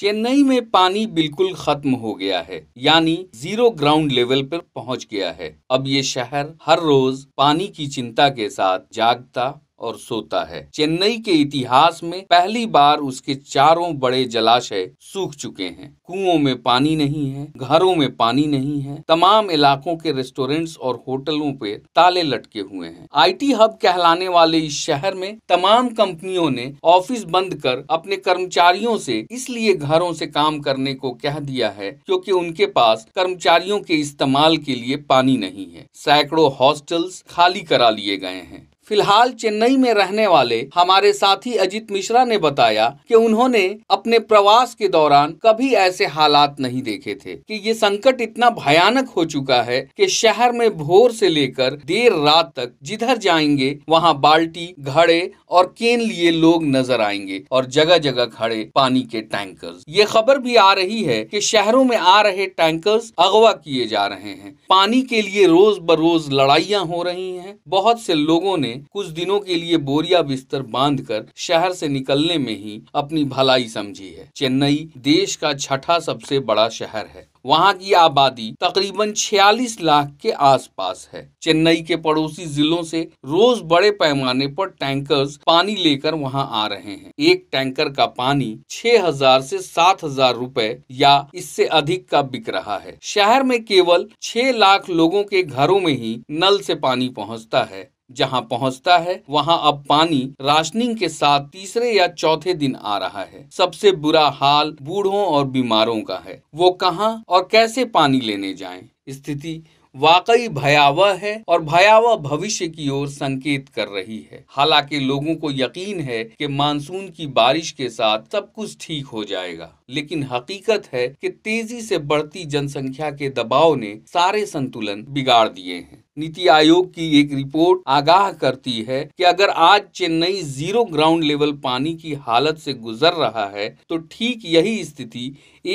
चेन्नई में पानी बिल्कुल खत्म हो गया है यानी जीरो ग्राउंड लेवल पर पहुंच गया है अब ये शहर हर रोज पानी की चिंता के साथ जागता और सोता है चेन्नई के इतिहास में पहली बार उसके चारों बड़े जलाशय सूख चुके हैं कुओं में पानी नहीं है घरों में पानी नहीं है तमाम इलाकों के रेस्टोरेंट्स और होटलों पे ताले लटके हुए हैं आईटी हब कहलाने वाले इस शहर में तमाम कंपनियों ने ऑफिस बंद कर अपने कर्मचारियों से इसलिए घरों से काम करने को कह दिया है क्योंकि उनके पास कर्मचारियों के इस्तेमाल के लिए पानी नहीं है सैकड़ों हॉस्टल्स खाली करा लिए गए हैं फिलहाल चेन्नई में रहने वाले हमारे साथी अजीत मिश्रा ने बताया कि उन्होंने अपने प्रवास के दौरान कभी ऐसे हालात नहीं देखे थे कि ये संकट इतना भयानक हो चुका है कि शहर में भोर से लेकर देर रात तक जिधर जाएंगे वहाँ बाल्टी घड़े और केन लिए लोग नजर आएंगे और जगह जगह खड़े पानी के टैंकर्स ये खबर भी आ रही है कि शहरों में आ रहे टैंकर्स अगवा किए जा रहे हैं पानी के लिए रोज बरोज लड़ाइयां हो रही हैं बहुत से लोगों ने कुछ दिनों के लिए बोरिया बिस्तर बांधकर शहर से निकलने में ही अपनी भलाई समझी है चेन्नई देश का छठा सबसे बड़ा शहर है वहाँ की आबादी तकरीबन 46 लाख के आसपास है चेन्नई के पड़ोसी जिलों से रोज बड़े पैमाने पर टैंकर्स पानी लेकर वहाँ आ रहे हैं एक टैंकर का पानी 6000 से 7000 रुपए या इससे अधिक का बिक रहा है शहर में केवल 6 लाख लोगों के घरों में ही नल से पानी पहुँचता है जहां पहुंचता है वहां अब पानी राशनिंग के साथ तीसरे या चौथे दिन आ रहा है सबसे बुरा हाल बूढ़ों और बीमारों का है वो कहाँ और कैसे पानी लेने जाएं? स्थिति वाकई भयावह है और भयावह भविष्य की ओर संकेत कर रही है हालांकि लोगों को यकीन है कि मानसून की बारिश के साथ सब कुछ ठीक हो जाएगा लेकिन हकीकत है कि तेजी से बढ़ती जनसंख्या के दबाव ने सारे संतुलन बिगाड़ दिए हैं नीति आयोग की एक रिपोर्ट आगाह करती है कि अगर आज चेन्नई जीरो ग्राउंड लेवल पानी की हालत से गुजर रहा है तो ठीक यही स्थिति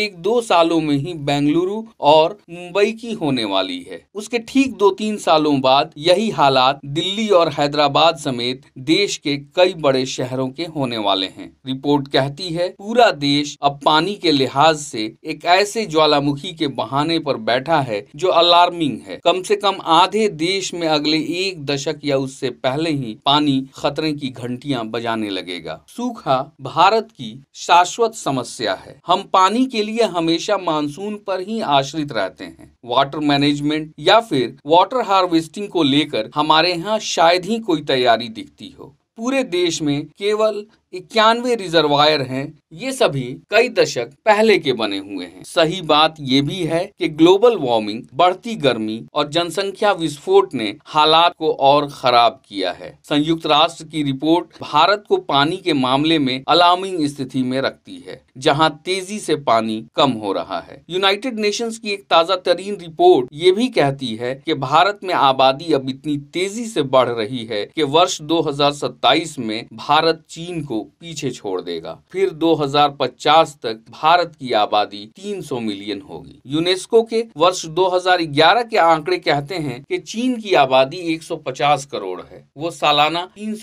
एक दो सालों में ही बेंगलुरु और मुंबई की होने वाली है उसके ठीक दो तीन सालों बाद यही हालात दिल्ली और हैदराबाद समेत देश के कई बड़े शहरों के होने वाले हैं रिपोर्ट कहती है पूरा देश अब पानी पानी के लिहाज से एक ऐसे ज्वालामुखी के बहाने पर बैठा है जो अलार्मिंग है कम से कम आधे देश में अगले एक दशक या उससे पहले ही पानी खतरे की घंटियां बजाने लगेगा सूखा भारत की शाश्वत समस्या है हम पानी के लिए हमेशा मानसून पर ही आश्रित रहते हैं वाटर मैनेजमेंट या फिर वाटर हार्वेस्टिंग को लेकर हमारे यहाँ शायद ही कोई तैयारी दिखती हो पूरे देश में केवल इक्यानवे रिजर्वायर हैं ये सभी कई दशक पहले के बने हुए हैं सही बात ये भी है कि ग्लोबल वार्मिंग बढ़ती गर्मी और जनसंख्या विस्फोट ने हालात को और खराब किया है संयुक्त राष्ट्र की रिपोर्ट भारत को पानी के मामले में अलार्मिंग स्थिति में रखती है जहां तेजी से पानी कम हो रहा है यूनाइटेड नेशंस की एक ताजा तरीन रिपोर्ट ये भी कहती है कि भारत में आबादी अब इतनी तेजी से बढ़ रही है कि वर्ष 2027 में भारत चीन को पीछे छोड़ देगा फिर 2050 तक भारत की आबादी 300 मिलियन होगी यूनेस्को के वर्ष 2011 के आंकड़े कहते हैं कि चीन की आबादी 150 करोड़ है वो सालाना तीन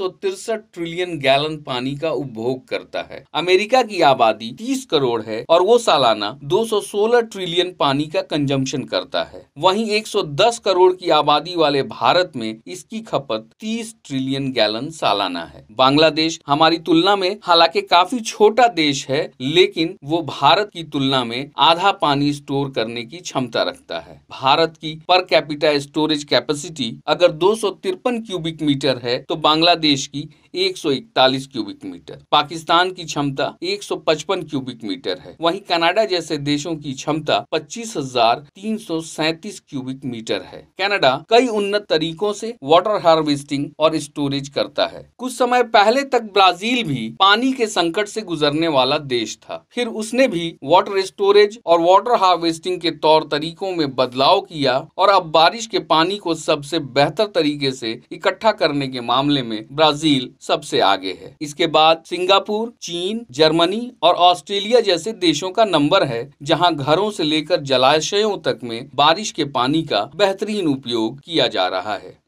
ट्रिलियन गैलन पानी का उपभोग करता है अमेरिका की आबादी 30 करोड़ है और वो सालाना 216 ट्रिलियन पानी का कंजम्पशन करता है वहीं 110 करोड़ की आबादी वाले भारत में इसकी खपत 30 ट्रिलियन गैलन सालाना है बांग्लादेश हमारी तुलना तुलना में हालांकि काफी छोटा देश है लेकिन वो भारत की तुलना में आधा पानी स्टोर करने की क्षमता रखता है भारत की पर कैपिटा स्टोरेज कैपेसिटी अगर दो क्यूबिक मीटर है तो बांग्लादेश की 141 क्यूबिक मीटर पाकिस्तान की क्षमता 155 क्यूबिक मीटर है वहीं कनाडा जैसे देशों की क्षमता 25,337 क्यूबिक मीटर है कनाडा कई उन्नत तरीकों से वाटर हार्वेस्टिंग और स्टोरेज करता है कुछ समय पहले तक ब्राजील भी पानी के संकट से गुजरने वाला देश था फिर उसने भी वाटर स्टोरेज और वाटर हार्वेस्टिंग के तौर तरीकों में बदलाव किया और अब बारिश के पानी को सबसे बेहतर तरीके से इकट्ठा करने के मामले में ब्राजील सबसे आगे है इसके बाद सिंगापुर चीन जर्मनी और ऑस्ट्रेलिया जैसे देशों का नंबर है जहां घरों से लेकर जलाशयों तक में बारिश के पानी का बेहतरीन उपयोग किया जा रहा है